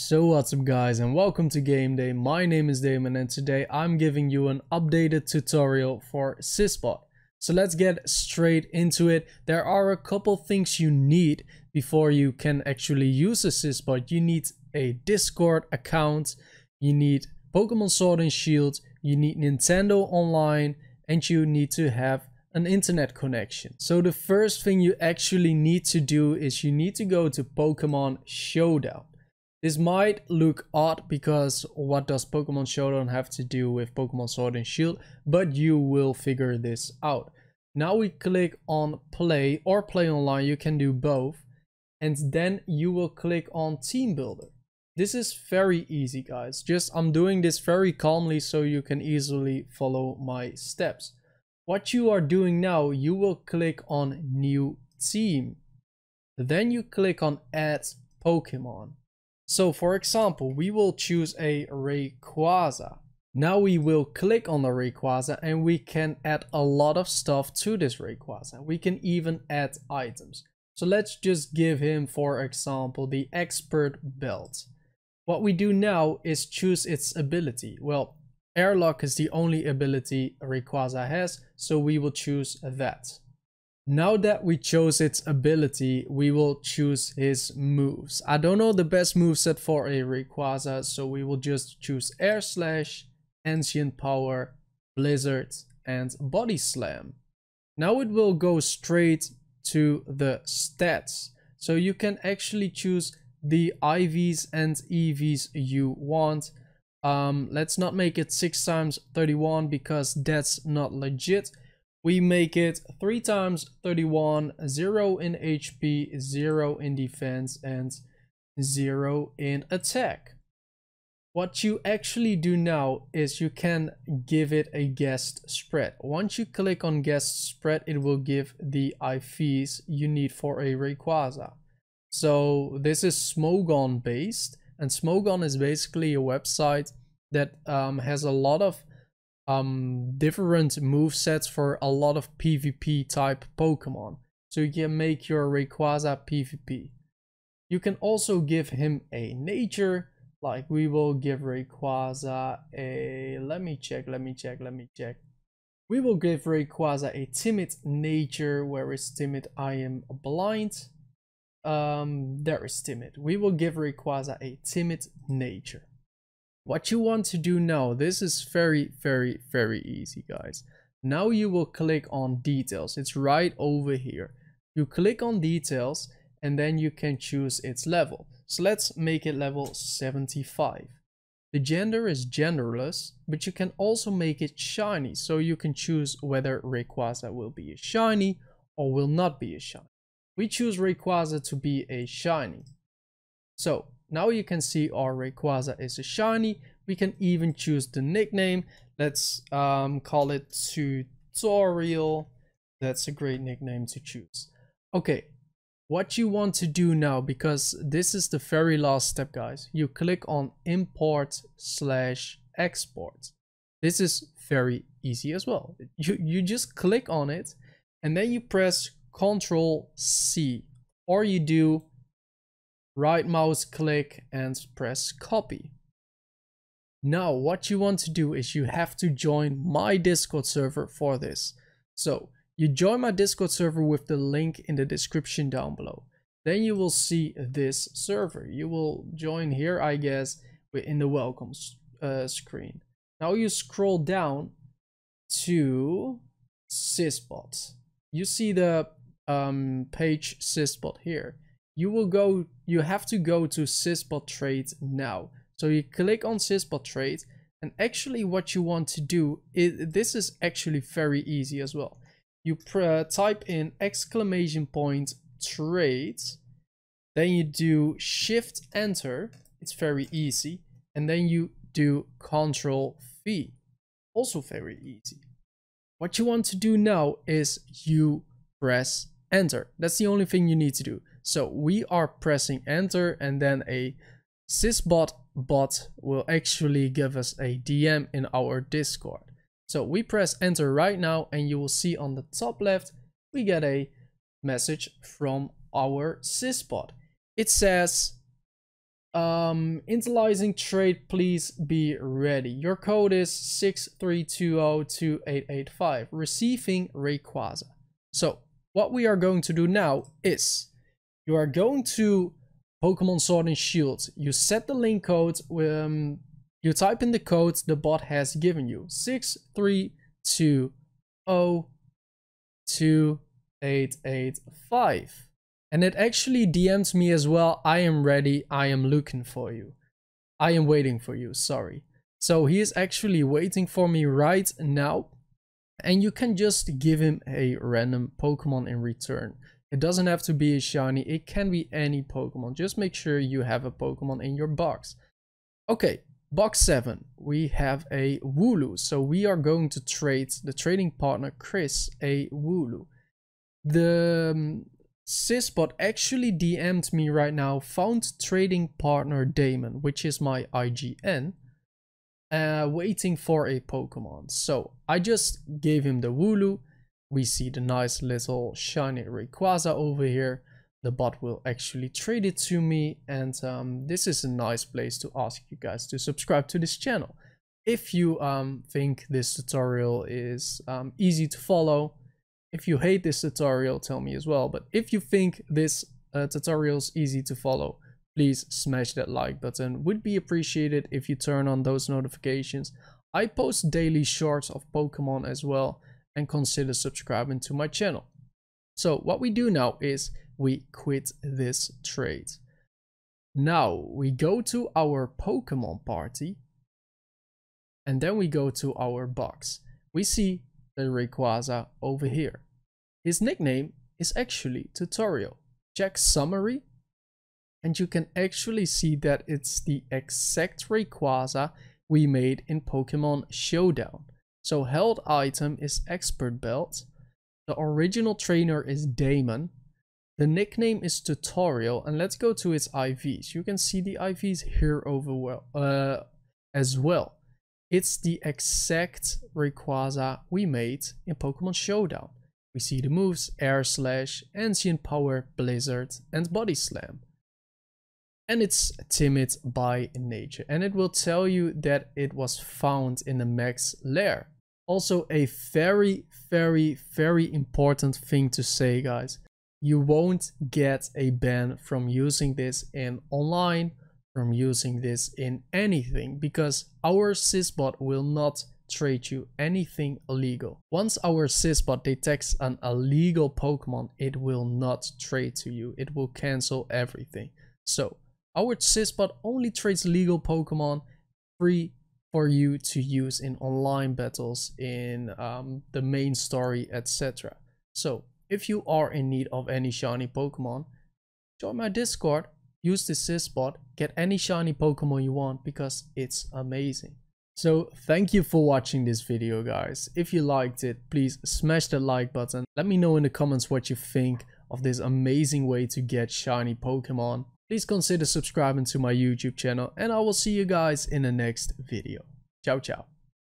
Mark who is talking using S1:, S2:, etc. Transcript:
S1: So what's up guys and welcome to Game Day, my name is Damon and today I'm giving you an updated tutorial for Syspot. So let's get straight into it. There are a couple things you need before you can actually use a Syspot. You need a Discord account, you need Pokemon Sword and Shield, you need Nintendo Online and you need to have an internet connection. So the first thing you actually need to do is you need to go to Pokemon Showdown. This might look odd because what does Pokemon Showdown have to do with Pokemon Sword and Shield, but you will figure this out. Now we click on play or play online, you can do both, and then you will click on team builder. This is very easy guys, just I'm doing this very calmly so you can easily follow my steps. What you are doing now, you will click on new team. Then you click on add Pokemon so for example, we will choose a Rayquaza. Now we will click on the Rayquaza and we can add a lot of stuff to this Rayquaza. We can even add items. So let's just give him, for example, the Expert Belt. What we do now is choose its ability. Well, Airlock is the only ability Rayquaza has, so we will choose that. Now that we chose its ability, we will choose his moves. I don't know the best moveset for a Rayquaza, so we will just choose Air Slash, Ancient Power, Blizzard, and Body Slam. Now it will go straight to the stats. So you can actually choose the IVs and EVs you want. Um, let's not make it 6 times 31 because that's not legit. We make it 3 times 31, 0 in HP, 0 in defense, and 0 in attack. What you actually do now is you can give it a guest spread. Once you click on guest spread, it will give the IVs you need for a Rayquaza. So this is Smogon based and Smogon is basically a website that um, has a lot of um, different move sets for a lot of PvP type Pokemon. So you can make your Rayquaza PvP. You can also give him a nature, like we will give Rayquaza a, let me check, let me check, let me check. We will give Rayquaza a timid nature, where is timid, I am blind. Um, there is timid. We will give Rayquaza a timid nature. What you want to do now, this is very, very, very easy, guys. Now you will click on details. It's right over here. You click on details and then you can choose its level. So let's make it level 75. The gender is genderless, but you can also make it shiny. So you can choose whether Rayquaza will be a shiny or will not be a shiny. We choose Rayquaza to be a shiny. So now you can see our Rayquaza is a shiny. We can even choose the nickname. Let's um, call it tutorial. That's a great nickname to choose. Okay, what you want to do now, because this is the very last step, guys, you click on import slash export. This is very easy as well. You, you just click on it and then you press control C or you do right mouse click and press copy. Now what you want to do is you have to join my Discord server for this. So you join my Discord server with the link in the description down below. Then you will see this server. You will join here, I guess, in the welcome uh, screen. Now you scroll down to Sysbot. You see the um, page Sysbot here you will go, you have to go to SysBot Trade now. So you click on SysBot Trade and actually what you want to do is, this is actually very easy as well. You uh, type in exclamation point trade, then you do shift enter, it's very easy. And then you do control V, also very easy. What you want to do now is you press enter. That's the only thing you need to do. So we are pressing enter and then a sysbot bot will actually give us a DM in our Discord. So we press enter right now and you will see on the top left, we get a message from our sysbot. It says, um, internalizing trade, please be ready. Your code is 63202885, receiving Rayquaza. So what we are going to do now is you are going to Pokemon Sword and Shield. You set the link code. Um, you type in the code the bot has given you. 6320285. And it actually DMs me as well. I am ready. I am looking for you. I am waiting for you. Sorry. So he is actually waiting for me right now. And you can just give him a random Pokemon in return. It doesn't have to be a shiny, it can be any Pokemon. Just make sure you have a Pokemon in your box. Okay, box 7, we have a Wooloo. So we are going to trade the trading partner Chris a Wooloo. The um, Sysbot actually DM'd me right now, found trading partner Damon, which is my IGN, uh, waiting for a Pokemon. So I just gave him the Wooloo we see the nice little shiny Rayquaza over here. The bot will actually trade it to me and um, this is a nice place to ask you guys to subscribe to this channel. If you um, think this tutorial is um, easy to follow, if you hate this tutorial, tell me as well. But if you think this uh, tutorial is easy to follow, please smash that like button. Would be appreciated if you turn on those notifications. I post daily shorts of Pokemon as well and consider subscribing to my channel. So what we do now is we quit this trade. Now we go to our Pokemon party and then we go to our box. We see the Rayquaza over here. His nickname is actually Tutorial. Check summary and you can actually see that it's the exact Rayquaza we made in Pokemon Showdown. So held item is expert belt. The original trainer is Damon. The nickname is tutorial and let's go to its IVs. You can see the IVs here over well, uh, as well. It's the exact Rayquaza we made in Pokemon Showdown. We see the moves Air Slash, Ancient Power, Blizzard and Body Slam. And it's timid by nature and it will tell you that it was found in the max lair. Also a very, very, very important thing to say, guys. You won't get a ban from using this in online, from using this in anything, because our sysbot will not trade you anything illegal. Once our sysbot detects an illegal Pokemon, it will not trade to you. It will cancel everything. So our sysbot only trades legal Pokemon free for you to use in online battles, in um, the main story, etc. So if you are in need of any shiny Pokemon, join my Discord, use the bot, get any shiny Pokemon you want because it's amazing. So thank you for watching this video guys. If you liked it, please smash the like button. Let me know in the comments what you think of this amazing way to get shiny Pokemon please consider subscribing to my YouTube channel and I will see you guys in the next video. Ciao, ciao.